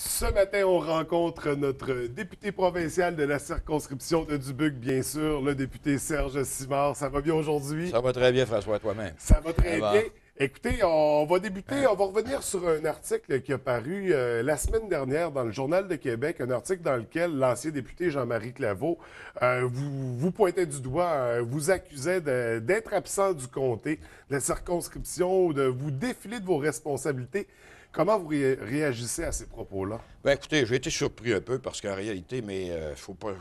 Ce matin, on rencontre notre député provincial de la circonscription de Dubuc, bien sûr, le député Serge Simard. Ça va bien aujourd'hui? Ça va très bien, François, toi-même. Ça va très bien. Écoutez, on va débuter, hein? on va revenir sur un article qui a paru euh, la semaine dernière dans le Journal de Québec, un article dans lequel l'ancien député Jean-Marie Claveau euh, vous, pointait du doigt, euh, vous accusait d'être absent du comté, de la circonscription, de vous défiler de vos responsabilités. Comment vous réagissez à ces propos-là? Bien, écoutez, j'ai été surpris un peu parce qu'en réalité, mais ne euh, faut pas.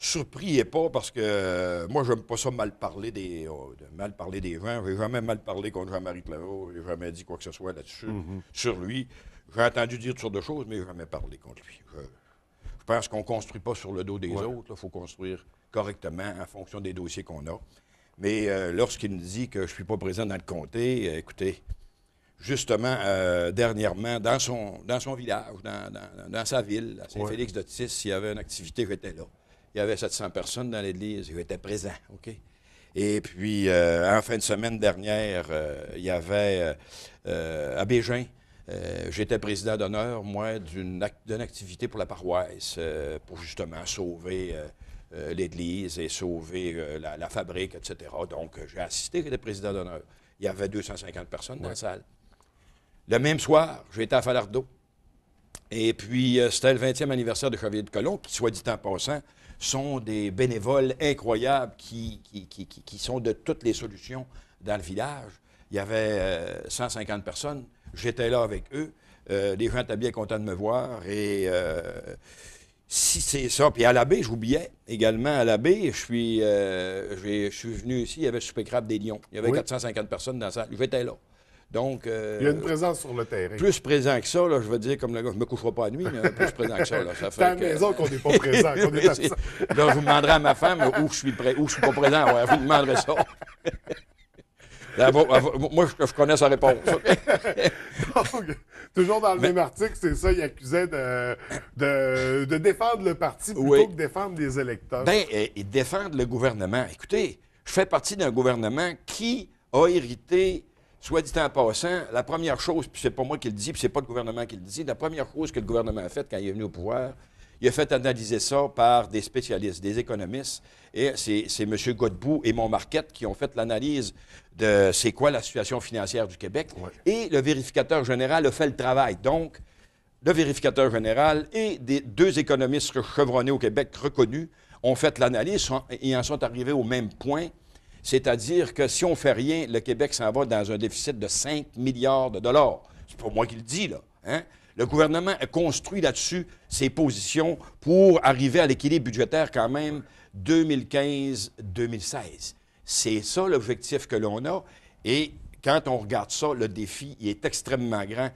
Surpris et pas parce que euh, moi, moi, n'aime pas ça mal parler des, euh, de mal parler des gens. jamais mal parlé contre Jean-Marie Je n'ai jamais dit quoi que ce soit là-dessus, mhm. sur lui. J'ai entendu dire toutes sortes de choses, mais n'ai jamais parlé contre lui. Je, pense qu'on ne construit pas sur le dos des autres. Il faut construire correctement en fonction des dossiers qu'on a. Mais lorsqu'il me dit que je suis pas présent dans le comté, écoutez, justement, euh, dernièrement, dans son, dans son village, dans, sa ville, à Saint-Félix-d'Otis, de il y avait une activité, j'étais là. Il y avait 700 personnes dans l'église, j'étais présent, OK? Et puis, euh, en fin de semaine dernière, euh, il y avait à Bégin, j'étais président d'honneur, moi, d'une d'une activité pour la paroisse, pour justement sauver l'Église et sauver la, fabrique, etc. Donc, j'ai assisté, j'étais président d'honneur. Il y avait 250 personnes dans la salle. Le même soir, j'étais à Falardeau. Et puis, euh, c'était le 20e anniversaire de Xavier de Colomb, qui, soit dit en passant, sont des bénévoles incroyables qui, qui, sont de toutes les solutions dans le village. Il y avait 150 euh, personnes. J'étais là avec eux. Euh, les gens étaient bien contents de me voir. Et si c'est ça. Puis à l'abbé, j'oubliais également. À l'abbé, je suis, je suis venu ici, il y avait crabe des Lions. Il y avait 450 personnes dans la salle. J'étais là. Donc, euh, il y a une présence sur le terrain. Plus présent que ça, je veux dire, comme le gars, je ne me coucherai pas à nuit, mais plus présent que ça. Là, ça fait à qu'on n'est pas présent. là, je vous demanderai à ma femme où je suis, où je suis pas présent. vous demanderai ça. moi, je, connais sa réponse. Donc, toujours dans le même article, c'est ça, il accusait de, défendre le parti plutôt que défendre les électeurs. Bien, et, et, défendre le gouvernement. Écoutez, je fais partie d'un gouvernement qui a hérité Soit dit en passant, la première chose, puis c'est pas moi qui le dis, puis c'est pas le gouvernement qui le dit, la première chose que le gouvernement a faite quand il est venu au pouvoir, il a fait analyser ça par des spécialistes, des économistes, et c'est M. Godbout et Montmarquette qui ont fait l'analyse de c'est quoi la situation financière du Québec. Et le vérificateur général a fait le travail. Donc, le vérificateur général et des deux économistes chevronnés au Québec reconnus ont fait l'analyse et en sont arrivés au même point. C'est-à-dire que si on ne fait rien, le Québec s'en va dans un déficit de 5 milliards de dollars. C'est pas moi qui le dis, là. Hein? Le gouvernement a construit là-dessus ses positions pour arriver à l'équilibre budgétaire quand même 2015-2016. C'est ça l'objectif que l'on a. Et quand on regarde ça, le défi est extrêmement grand.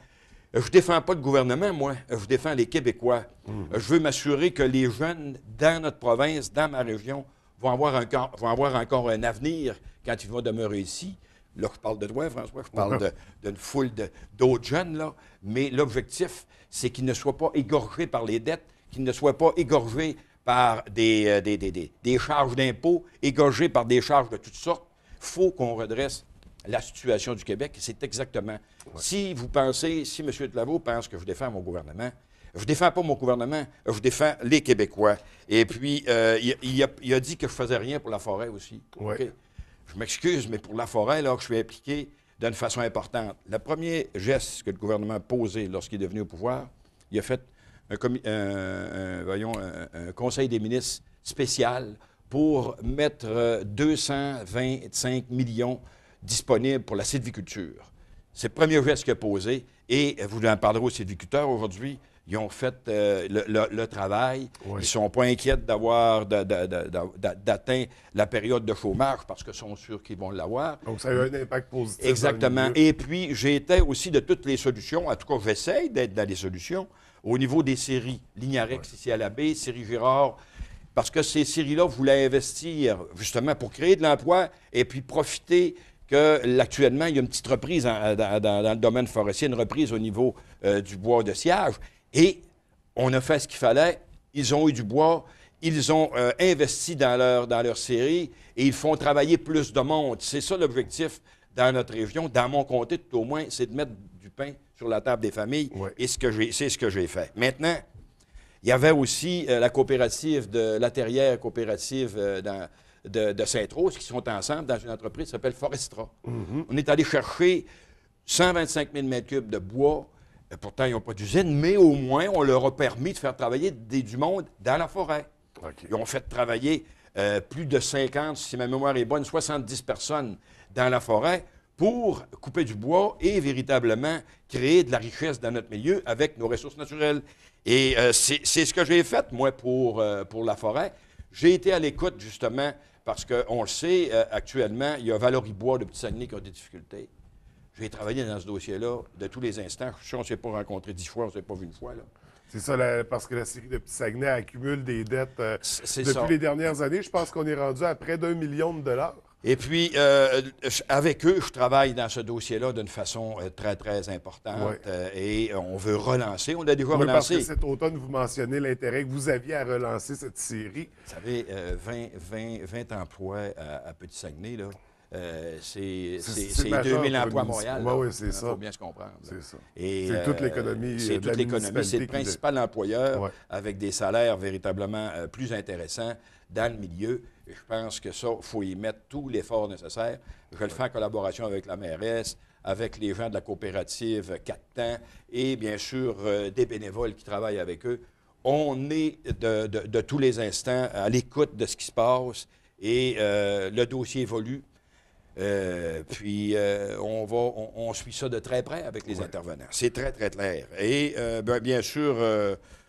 Je ne défends pas le gouvernement, moi. Je défends les Québécois. Hmm. Je veux m'assurer que les jeunes dans notre province, dans ma région, vont avoir, vont avoir encore un avenir quand il va demeurer ici. Là, je parle de toi, François, je parle d'une foule d'autres jeunes, là. Mais l'objectif, c'est qu'il ne soit pas égorgé par les dettes, qu'ils ne soit pas égorgé par euh, des, des, des, charges d'impôts, égorgé par des charges de toutes sortes. Il faut qu'on redresse la situation du Québec. C'est exactement. Si vous pensez, si M. Delaveau pense que je défends mon gouvernement, je défends pas mon gouvernement, je défends les Québécois. Et puis, euh, il, a, dit que je faisais rien pour la forêt aussi. Oui. Je m'excuse, mais pour la forêt, là, je suis impliqué d'une façon importante. Le premier geste que le gouvernement a posé lorsqu'il est devenu au pouvoir, il a fait un, voyons, un conseil des ministres spécial pour mettre 225 euh, millions disponibles pour la sylviculture. C'est le premier geste qu'il a posé. Et vous en parlerez aux sylviculteurs aujourd'hui. Ils ont fait euh, le, travail. Ils ne sont pas inquiets d'avoir d'atteindre la période de chômage parce qu'ils sont sûrs qu'ils vont l'avoir. Donc, ça a eu un impact positif. Exactement. Et puis, j'étais aussi de toutes les solutions, en tout cas, j'essaye d'être dans les solutions au niveau des séries. Lignarex ici à la baie, série Girard, parce que ces séries-là voulaient investir justement pour créer de l'emploi et puis profiter que actuellement, il y a une petite reprise dans, le domaine forestier, une reprise au niveau euh, du bois de siège. Et on a fait ce qu'il fallait. Ils ont eu du bois. Ils ont euh, investi dans leur, dans leur série et ils font travailler plus de monde. C'est ça l'objectif dans notre région, dans mon comté tout au moins, c'est de mettre du pain sur la table des familles. Et c'est ce que j'ai fait. Maintenant, il y avait aussi euh, la coopérative de la terrière coopérative euh, de, Saint-Rose qui sont ensemble dans une entreprise qui s'appelle Forestra. Mm-hmm. On est allé chercher 125 000 m3 de bois pourtant, ils n'ont pas d'usine, mais au moins, on leur a permis de faire travailler des, du monde dans la forêt. Ils ont fait travailler euh, plus de 50, si ma mémoire est bonne, 70 personnes dans la forêt pour couper du bois et véritablement créer de la richesse dans notre milieu avec nos ressources naturelles. Et euh, c'est ce que j'ai fait, moi, pour, euh, pour la forêt. J'ai été à l'écoute, justement, parce qu'on le sait, actuellement, il y a Valorie Bois de Petit-Saguenay qui a des difficultés. J'ai travaillé dans ce dossier-là de tous les instants. Si on ne s'est pas rencontré dix fois, on ne s'est pas vu une fois. Là. C'est ça, parce que la, série de Petit Saguenay accumule des dettes euh, depuis les dernières années. Je pense qu'on est rendu à près d'un million de dollars. Et puis, euh, euh, avec eux, je travaille dans ce dossier-là d'une façon très, très importante. et on veut relancer. On a déjà oui, relancé. Parce que cet automne, vous mentionnez l'intérêt que vous aviez à relancer cette série. Vous savez, 20, 20, 20, emplois à, à Petit Saguenay, là. Euh, c'est 2000 emplois à Montréal. Oui, c'est ça. Il faut bien se comprendre. C'est ça. C'est toute euh, l'économie. C'est toute l'économie. C'est le principal employeur avec des salaires véritablement euh, plus intéressants dans le milieu. je pense que ça, il faut y mettre tout l'effort nécessaire. Je le fais en collaboration avec la mairesse, avec les gens de la coopérative 4 Temps et bien sûr des bénévoles qui travaillent avec eux. On est de, tous les instants à l'écoute de ce qui se passe et le dossier évolue. Euh, puis, euh, on, va, on, suit ça de très près avec les intervenants. C'est très, très clair. Et euh, ben, bien sûr,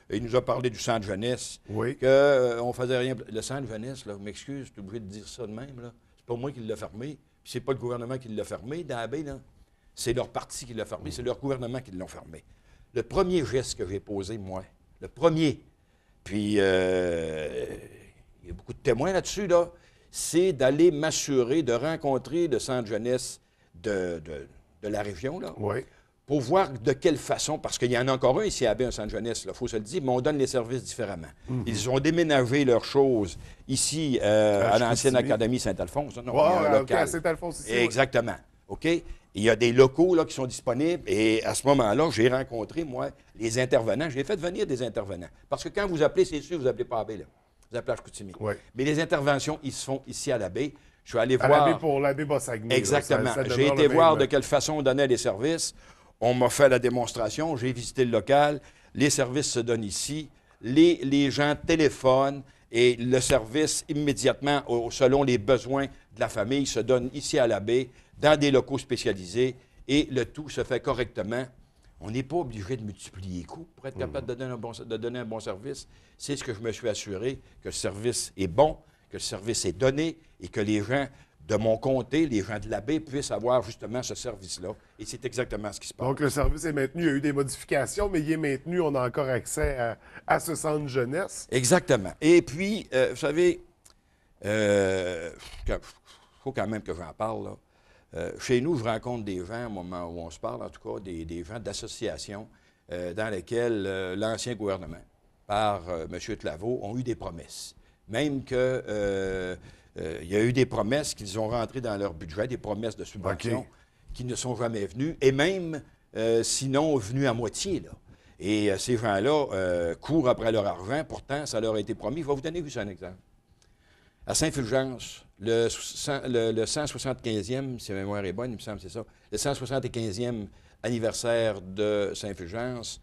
il nous a parlé du centre jeunesse. Oui. Que, on faisait rien. Le centre jeunesse, là, m'excuse, je suis obligé de dire ça de même. Là. C'est pas moi qui l'ai fermé. C'est pas le gouvernement qui l'a fermé dans la baie, là. C'est leur parti qui l'a fermé. C'est leur gouvernement qui l'a fermé. Le premier geste que j'ai posé, moi, le premier, puis il y a beaucoup de témoins là-dessus, là c'est d'aller m'assurer de rencontrer de centre jeunesse de, la région, là, pour voir de quelle façon, parce qu'il y en a encore un ici à Abbé, un centre jeunesse, il faut se le dire, mais on donne les services différemment. Mhm. Ils ont déménagé leurs choses ici euh, ah, à l'ancienne Académie Saint-Alphonse. Hein, non, Saint-Alphonse Exactement. OK? Il y a des locaux là, qui sont disponibles. Et à ce moment-là, j'ai rencontré, moi, les intervenants. J'ai fait venir des intervenants. Parce que quand vous appelez, c'est sûr, vous n'appelez pas Abbé, là la plage Mais les interventions, ils se font ici à la baie. Je suis allé voir. la pour la baie Exactement. J'ai été voir de quelle façon on donnait les services. On m'a fait la démonstration. J'ai visité le local. Les services se donnent ici. Les, les gens téléphonent et le service immédiatement, selon les besoins de la famille, se donne ici à la baie, dans des locaux spécialisés et le tout se fait correctement on n'est pas obligé de multiplier les coûts pour être capable mm-hmm. de donner un bon, service. C'est ce que je me suis assuré, que le service est bon, que le service est donné et que les gens de mon comté, les gens de la baie, puissent avoir justement ce service-là. Et c'est exactement ce qui se passe. Donc, le service est maintenu. Il y a eu des modifications, mais il est maintenu. On a encore accès à, ce centre jeunesse. Exactement. Et puis, euh, vous savez, il euh, faut quand même que j'en parle, là. Euh, chez nous, je rencontre des gens, au moment où on se parle en tout cas, des, gens d'associations euh, dans lesquelles euh, l'ancien gouvernement, par M. Tlaveau, ont eu des promesses. Même qu'il y a eu des promesses qu'ils ont rentrées dans leur budget, des promesses de subvention qui ne sont jamais venues, et même sinon venues à moitié. Et ces gens-là courent après leur argent, pourtant ça leur a été promis. Je vais vous donner juste un exemple à Saint-Fulgence, le, 175e, si ma mémoire est bonne, il me semble c'est ça, le 175e anniversaire de Saint-Fulgence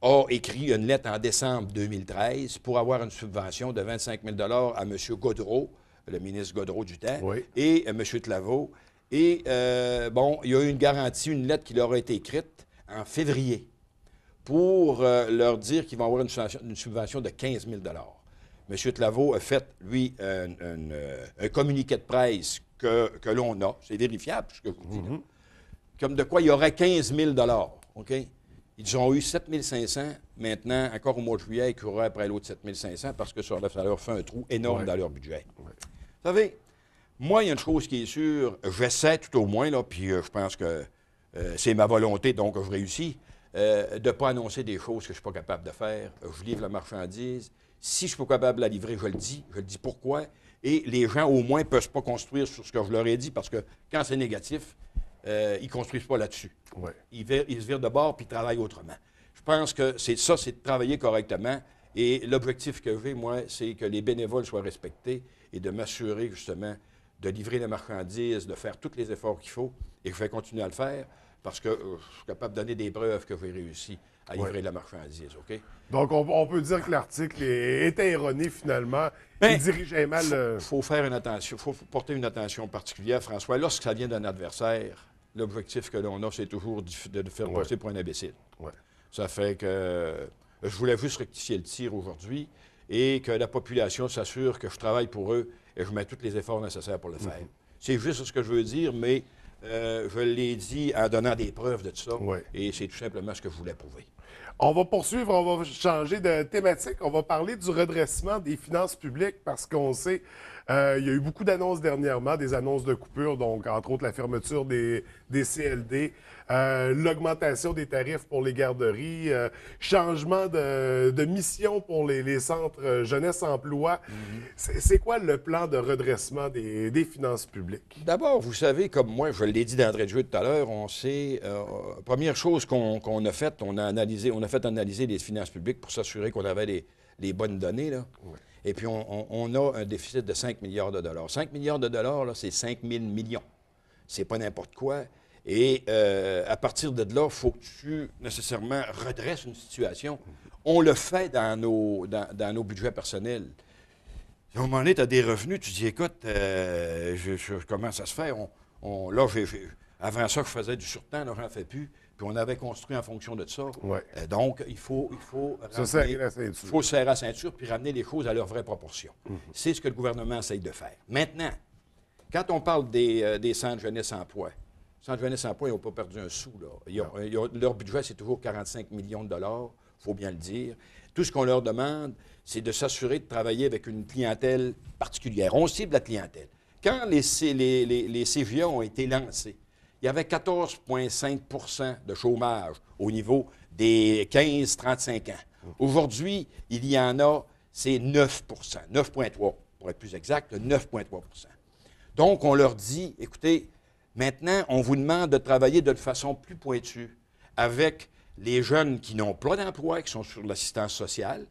a écrit une lettre en décembre 2013 pour avoir une subvention de 25 000 à M. Godreau, le ministre Godreau du temps, et euh, M. Tlaveau. Et, euh, bon, il y a eu une garantie, une lettre qui leur a été écrite en février pour euh, leur dire qu'ils vont avoir une, une subvention de 15 000 M. Tlaveau a fait, lui, un, euh, communiqué de presse que, l'on a. C'est vérifiable, ce que vous dis. Mhm. Comme de quoi il y aurait 15 000 OK? Ils ont eu 7 500. Maintenant, encore au mois de juillet, ils courraient après l'autre 7 500 parce que ça leur fait un trou énorme dans leur budget. Vous savez, moi, il y a une chose qui est sûre. J'essaie tout au moins, là, puis euh, je pense que euh, c'est ma volonté, donc je réussis. Euh, de ne pas annoncer des choses que je ne suis pas capable de faire. Je livre la marchandise. Si je ne suis pas capable de la livrer, je le dis. Je le dis pourquoi. Et les gens, au moins, ne peuvent pas construire sur ce que je leur ai dit, parce que quand c'est négatif, euh, ils ne construisent pas là-dessus. Ils, se virent de bord puis ils travaillent autrement. Je pense que c'est ça, c'est de travailler correctement. Et l'objectif que j'ai, moi, c'est que les bénévoles soient respectés et de m'assurer, justement, de livrer la marchandise, de faire tous les efforts qu'il faut. Et je vais continuer à le faire parce que euh, je suis capable de donner des preuves que j'ai réussi à livrer la marchandise, OK? Donc, on, peut dire que l'article est erroné, finalement. Il dirigeait mal... Il euh, faut, faire une attention, faut porter une attention particulière, François. Lorsque ça vient d'un adversaire, l'objectif que l'on a, c'est toujours de faire passer pour un imbécile. Ça fait que euh, je voulais juste rectifier le tir aujourd'hui et que la population s'assure que je travaille pour eux et je mets tous les efforts nécessaires pour le faire. Mm-hmm. C'est juste ce que je veux dire, mais euh, je l'ai dit en donnant des preuves de tout ça. Et c'est tout simplement ce que je voulais prouver. On va poursuivre, on va changer de thématique. On va parler du redressement des finances publiques parce qu'on sait euh, il y a eu beaucoup d'annonces dernièrement, des annonces de coupure, donc entre autres la fermeture des, des CLD, euh, l'augmentation des tarifs pour les garderies, euh, changement de, mission pour les, centres jeunesse-emploi. Mhm. C'est quoi le plan de redressement des, finances publiques? D'abord, vous savez, comme moi, je l'ai dit d'André de jeu tout à l'heure, on sait, première chose qu'on a faite, on a analysé, on a fait analyser les finances publiques pour s'assurer qu'on avait les, bonnes données. Là. Et puis, on, a un déficit de 5 milliards de dollars. 5 milliards de dollars, là, c'est 5 000 millions. C'est pas n'importe quoi. Et euh, à partir de là, il faut que tu nécessairement redresses une situation. On le fait dans nos, dans, nos budgets personnels. À un moment donné, tu as des revenus, tu dis, écoute, euh, je, je, comment ça se fait? là, avant ça, je faisais du surtemps, là, j'en fais plus. Puis on avait construit en fonction de ça. Euh, donc, il faut, il faut, la ceinture. faut serrer la ceinture puis ramener les choses à leur vraie proportion. Mhm. C'est ce que le gouvernement essaye de faire. Maintenant, quand on parle des, euh, des centres jeunesse-emploi, centres jeunesse-emploi, ils n'ont pas perdu un sou. leur budget, c'est toujours 45 millions de dollars, il faut bien le dire. Tout ce qu'on leur demande, c'est de s'assurer de travailler avec une clientèle particulière. On cible la clientèle. Quand les, les CVA ont été lancés, il y avait 14,5 de chômage au niveau des 15-35 ans. Aujourd'hui, il y en a, c'est 9 9,3 pour être plus exact, 9,3 Donc, on leur dit, écoutez, maintenant, on vous demande de travailler de façon plus pointue avec les jeunes qui n'ont pas d'emploi, qui sont sur l'assistance sociale,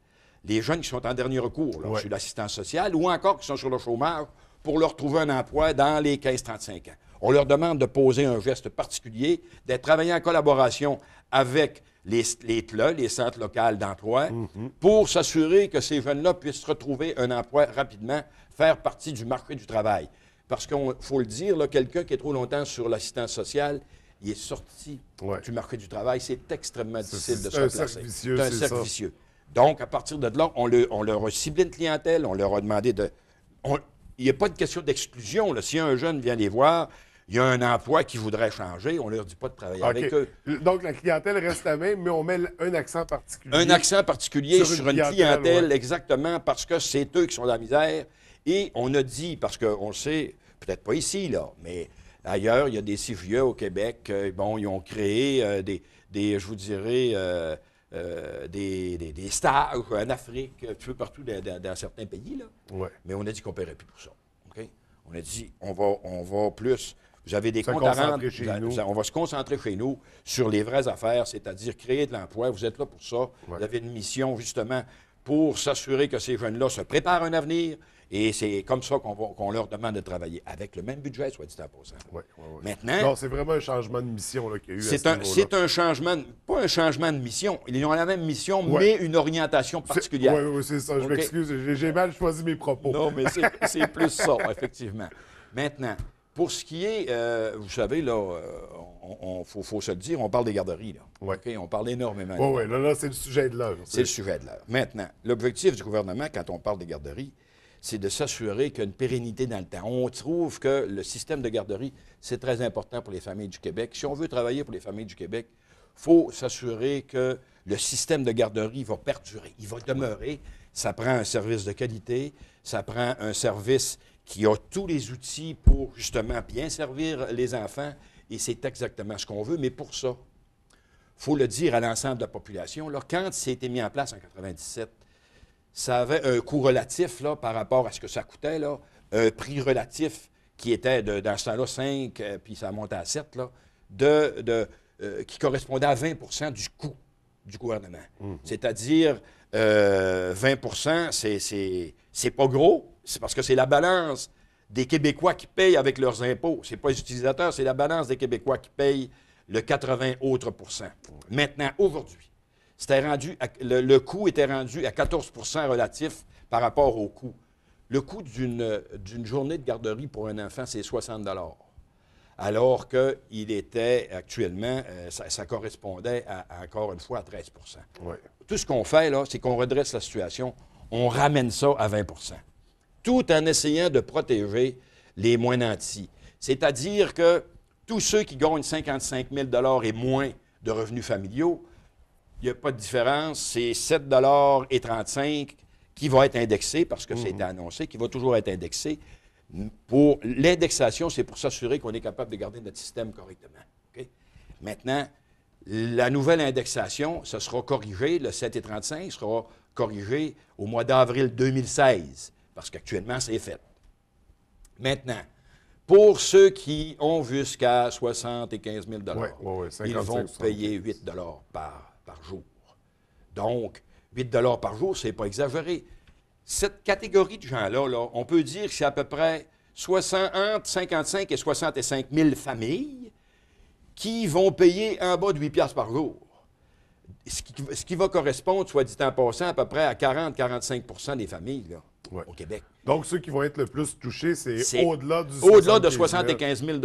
les jeunes qui sont en dernier recours sur l'assistance sociale, ou encore qui sont sur le chômage pour leur trouver un emploi dans les 15-35 ans. On leur demande de poser un geste particulier, d'être travailler en collaboration avec les, les les centres locaux d'emploi, mhm. pour s'assurer que ces jeunes-là puissent retrouver un emploi rapidement, faire partie du marché du travail. Parce qu'il faut le dire, quelqu'un qui est trop longtemps sur l'assistance sociale, il est sorti du marché du travail. C'est extrêmement difficile de se placer. C'est un cercle vicieux. Donc, à partir de là, on, le, on, leur a ciblé une clientèle, on leur a demandé de... il n'y a pas de question d'exclusion. Si un jeune vient les voir, il y a un emploi qui voudrait changer, on ne leur dit pas de travailler avec eux. Donc, la clientèle reste la même, mais on met un accent particulier. Un accent particulier sur, une, clientèle, exactement, parce que c'est eux qui sont dans la misère. Et on a dit, parce qu'on le sait, peut-être pas ici, là, mais ailleurs, il y a des vieux au Québec, euh, bon, ils ont créé euh, des, des, je vous dirais, euh, des, des, stages en Afrique, un peu partout dans, certains pays, là. Mais on a dit qu'on ne paierait plus pour ça, On a dit, on va, on va plus vous des comptes à rendre. On va se concentrer chez nous sur les vraies affaires, c'est-à-dire créer de l'emploi. Vous êtes là pour ça. Vous avez une mission, justement, pour s'assurer que ces jeunes-là se préparent un avenir. Et c'est comme ça qu'on, leur demande de travailler, avec le même budget, soit dit en passant. Oui, oui, Maintenant... Non, c'est vraiment un changement de mission là, qu'il y a eu c'est un, C'est un changement, pas un changement de mission. Ils ont la même mission, mais une orientation particulière. Oui, oui, c'est ça. Je m'excuse, j'ai, mal choisi mes propos. Non, mais c'est plus ça, effectivement. Maintenant, pour ce qui est, euh, vous savez, là, il euh, faut, se le dire, on parle des garderies. Là. OK, On parle énormément. Oui, oui, là, là c'est le sujet de l'heure. C'est le sujet de l'heure. Maintenant, l'objectif du gouvernement, quand on parle des garderies, c'est de s'assurer qu'il y a une pérennité dans le temps. On trouve que le système de garderie, c'est très important pour les familles du Québec. Si on veut travailler pour les familles du Québec, il faut s'assurer que le système de garderie va perdurer, il va demeurer. Ça prend un service de qualité, ça prend un service qui a tous les outils pour justement bien servir les enfants, et c'est exactement ce qu'on veut, mais pour ça, faut le dire à l'ensemble de la population, là, quand c'était mis en place en 97, ça avait un coût relatif là, par rapport à ce que ça coûtait, là, un prix relatif qui était, de, dans ce temps-là, 5, euh, puis ça monte à 7, là, euh, qui correspondait à 20 du coût du gouvernement. Mmh. C'est-à-dire, 20 euh, c'est c'est pas gros, c'est parce que c'est la balance des Québécois qui payent avec leurs impôts. C'est pas les utilisateurs, c'est la balance des Québécois qui payent le 80 autres pourcents. Maintenant, aujourd'hui, c'était rendu le, coût était rendu à 14 relatif par rapport au coût. Le coût d'une journée de garderie pour un enfant, c'est 60 alors qu'il était actuellement, euh, ça, correspondait à, encore une fois à 13 Tout ce qu'on fait, là, c'est qu'on redresse la situation on ramène ça à 20 tout en essayant de protéger les moins nantis. C'est-à-dire que tous ceux qui gagnent 55 000 et moins de revenus familiaux, il n'y a pas de différence, c'est 7 et 35 qui va être indexé parce que c'est mhm. annoncé, qui va toujours être indexé. Pour l'indexation, c'est pour s'assurer qu'on est capable de garder notre système correctement. Maintenant, la nouvelle indexation, ce sera corrigé, le 7 et 35 sera corrigé au mois d'avril 2016, parce qu'actuellement, c'est fait. Maintenant, pour ceux qui ont jusqu'à 75 000 ils vont payer 8 par, par jour. Donc, 8 par jour, c'est pas exagéré. Cette catégorie de gens-là, on peut dire que c'est à peu près 60, entre 55 et 65 000 familles qui vont payer en bas de 8 piastres par jour. Ce qui, va correspondre, soit dit en passant, à peu près à 40-45 des familles au Québec. Donc, ceux qui vont être le plus touchés, c'est au-delà du Au-delà de 75 000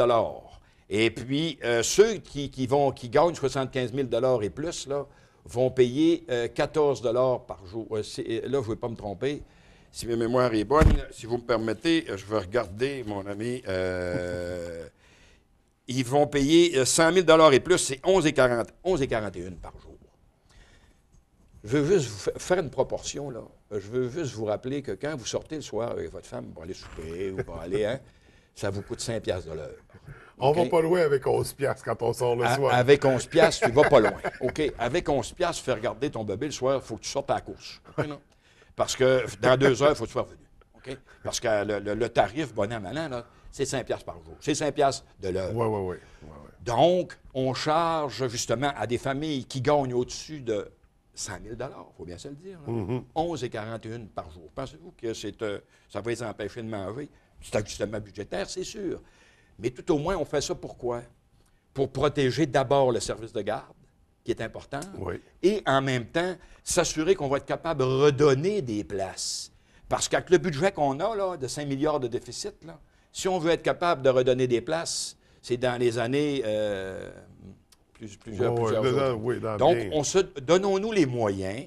Et puis, euh, ceux qui, vont, qui gagnent 75 000 et plus là, vont payer 14 euh, par jour. Euh, là, je ne vais pas me tromper. Si ma mémoire est bonne, si vous me permettez, je vais regarder mon ami ils vont payer 100 euh, 000 et plus, c'est 11,41 11 par jour. Je veux juste vous faire une proportion, là. Euh, je veux juste vous rappeler que quand vous sortez le soir avec votre femme pour aller souper ou pour aller, hein, ça vous coûte 5 de l'heure. On ne va pas loin avec 11 quand on sort le soir. Avec 11 tu vas pas loin. OK? Avec 11 tu fais regarder ton bébé le soir, il faut que tu sortes à la course. Parce que dans deux heures, il faut que tu sois revenu. Parce que le, tarif, bon an, malin, là, c'est 5 piastres par jour. C'est 5 piastres de l'heure. Oui, oui, oui. Donc, on charge justement à des familles qui gagnent au-dessus de 100 000 il faut bien se le dire. 11,41 mm-hmm. par jour. Pensez-vous que euh, ça va les empêcher de manger? C'est ajustement budgétaire, c'est sûr. Mais tout au moins, on fait ça pourquoi? Pour protéger d'abord le service de garde, qui est important, et en même temps, s'assurer qu'on va être capable de redonner des places. Parce qu'avec le budget qu'on a là, de 5 milliards de déficit, là, si on veut être capable de redonner des places, c'est dans les années euh, plus, plusieurs, Donc, on se, donnons-nous les moyens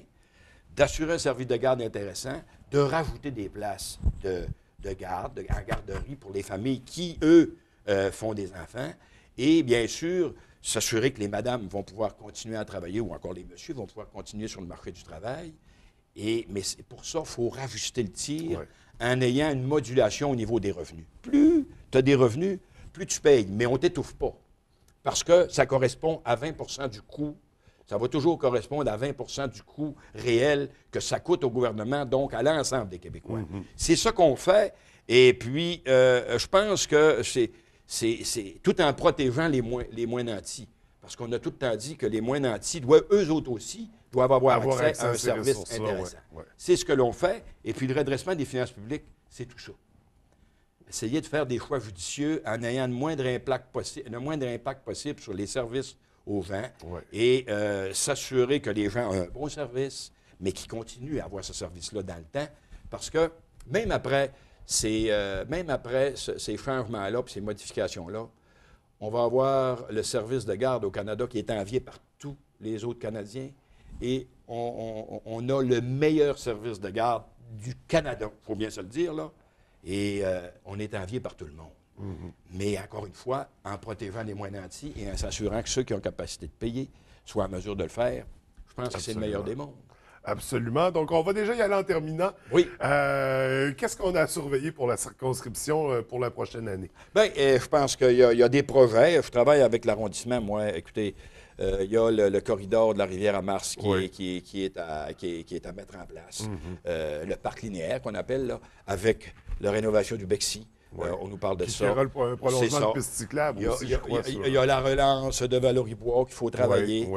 d'assurer un service de garde intéressant, de rajouter des places de, garde, de, en garderie pour les familles qui, eux, euh, font des enfants. Et bien sûr, s'assurer que les madames vont pouvoir continuer à travailler, ou encore les messieurs vont pouvoir continuer sur le marché du travail. Et, mais pour ça, il faut rajuster le tir en ayant une modulation au niveau des revenus. Plus tu as des revenus, plus tu payes, mais on ne t'étouffe pas. Parce que ça correspond à 20 du coût. Ça va toujours correspondre à 20 du coût réel que ça coûte au gouvernement, donc à l'ensemble des Québécois. Mm-hmm. C'est ça qu'on fait. Et puis, euh, euh, je pense que c'est tout en protégeant les moins, les moins nantis. Parce qu'on a tout le temps dit que les moins nantis doivent, eux autres aussi, doivent avoir, accès, à un service intéressant. C'est ce que l'on fait. Et puis le redressement des finances publiques, c'est tout ça. Essayer de faire des choix judicieux en ayant le moindre impact, le moindre impact possible sur les services aux gens et euh, s'assurer que les gens ont un bon service, mais qu'ils continuent à avoir ce service-là dans le temps. Parce que même après ces, euh, changements-là ces modifications-là, on va avoir le service de garde au Canada qui est envié par tous les autres Canadiens et on, a le meilleur service de garde du Canada, il faut bien se le dire, là. Et euh, on est envié par tout le monde. Mm-hmm. Mais encore une fois, en protégeant les moins nantis et en s'assurant que ceux qui ont capacité de payer soient en mesure de le faire, je pense que c'est le meilleur des mondes. Absolument. Donc, on va déjà y aller en terminant. Oui. Euh, qu'est-ce qu'on a à surveiller pour la circonscription euh, pour la prochaine année? Bien, eh, je pense qu'il y, y, a des projets. Je travaille avec l'arrondissement, moi. Écoutez, il euh, y a le, corridor de la rivière à Mars qui, est, à, mettre en place. Mhm. Euh, le parc linéaire qu'on appelle, là, avec la rénovation du Bexi. Euh, on nous parle de ça. Un il y a, aussi, je crois, il, y a, la relance de Valoribois qu'il faut travailler.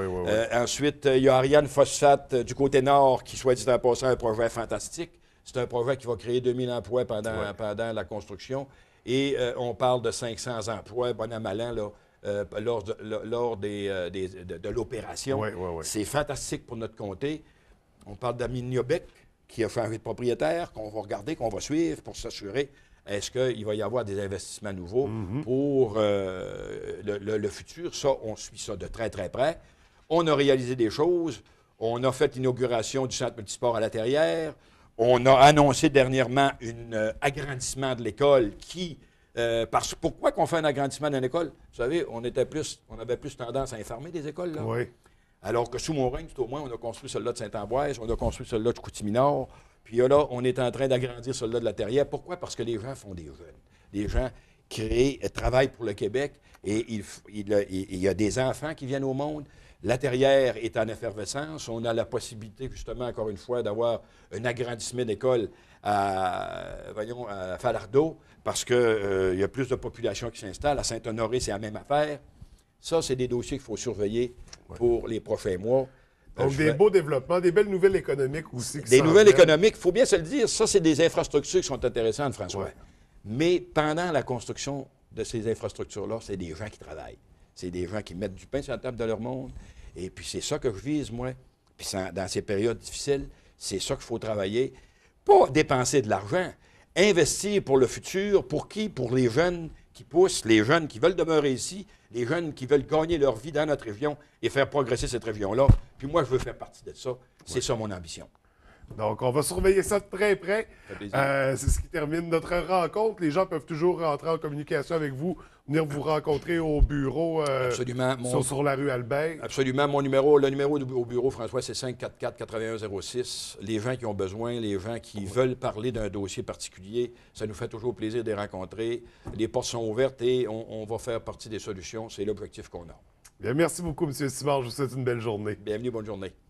ensuite, il y a Ariane Phosphate du côté nord qui, soit dit en passant, un projet fantastique. C'est un projet qui va créer 2000 emplois pendant, la construction. Et on parle de 500 emplois, bon à là, euh, lors de, lors des, euh, de, l'opération. C'est fantastique pour notre comté. On parle d'Amignobec, qui a fait un de propriétaire, qu'on va regarder, qu'on va suivre pour s'assurer est-ce qu'il va y avoir des investissements nouveaux mm-hmm. pour euh, le, futur? Ça, on suit ça de très, très près. On a réalisé des choses. On a fait l'inauguration du centre multisport à la Terrière. On a annoncé dernièrement un agrandissement de l'école qui euh, parce pourquoi qu'on fait un agrandissement d'une école? Vous savez, on était plus, on avait plus tendance à informer des écoles. Là. Oui. Alors que sous mon règne, tout au moins, on a construit celle-là de Saint-Ambroise, on a construit celle-là de Coutiminor. Puis là, on est en train d'agrandir celle-là de la Terrière. Pourquoi? Parce que les gens font des jeunes. Les gens créent, euh, travaillent pour le Québec et il, il y a des enfants qui viennent au monde. La terrière est en effervescence. On a la possibilité, justement, encore une fois, d'avoir un agrandissement d'école à, voyons, à Falardeau, parce qu'il euh, y a plus de population qui s'installe. À Saint-Honoré, c'est la même affaire. Ça, c'est des dossiers qu'il faut surveiller pour les prochains mois. Euh, Donc, des beaux développements, des belles nouvelles économiques aussi. des nouvelles économiques, il faut bien se le dire, ça, c'est des infrastructures qui sont intéressantes, François. Mais pendant la construction de ces infrastructures-là, c'est des gens qui travaillent. C'est des gens qui mettent du pain sur la table de leur monde. Et puis, c'est ça que je vise, moi. Puis, dans ces périodes difficiles, c'est ça qu'il faut travailler. Pas dépenser de l'argent, investir pour le futur, pour qui? Pour les jeunes qui poussent, les jeunes qui veulent demeurer ici, les jeunes qui veulent gagner leur vie dans notre région et faire progresser cette région-là. Puis moi, je veux faire partie de ça. C'est ça mon ambition. Donc, on va surveiller ça de très près. Euh, c'est ce qui termine notre rencontre. Les gens peuvent toujours rentrer en communication avec vous, venir vous rencontrer au bureau euh, Absolument. Sur, la rue Albert. Absolument. Mon numéro, le numéro au bureau, François, c'est 544-8106. Les gens qui ont besoin, les gens qui veulent parler d'un dossier particulier, ça nous fait toujours plaisir de les rencontrer. Les portes sont ouvertes et on, on va faire partie des solutions. C'est l'objectif qu'on a. Bien, merci beaucoup, M. Simard. Je vous souhaite une belle journée. Bienvenue, bonne journée.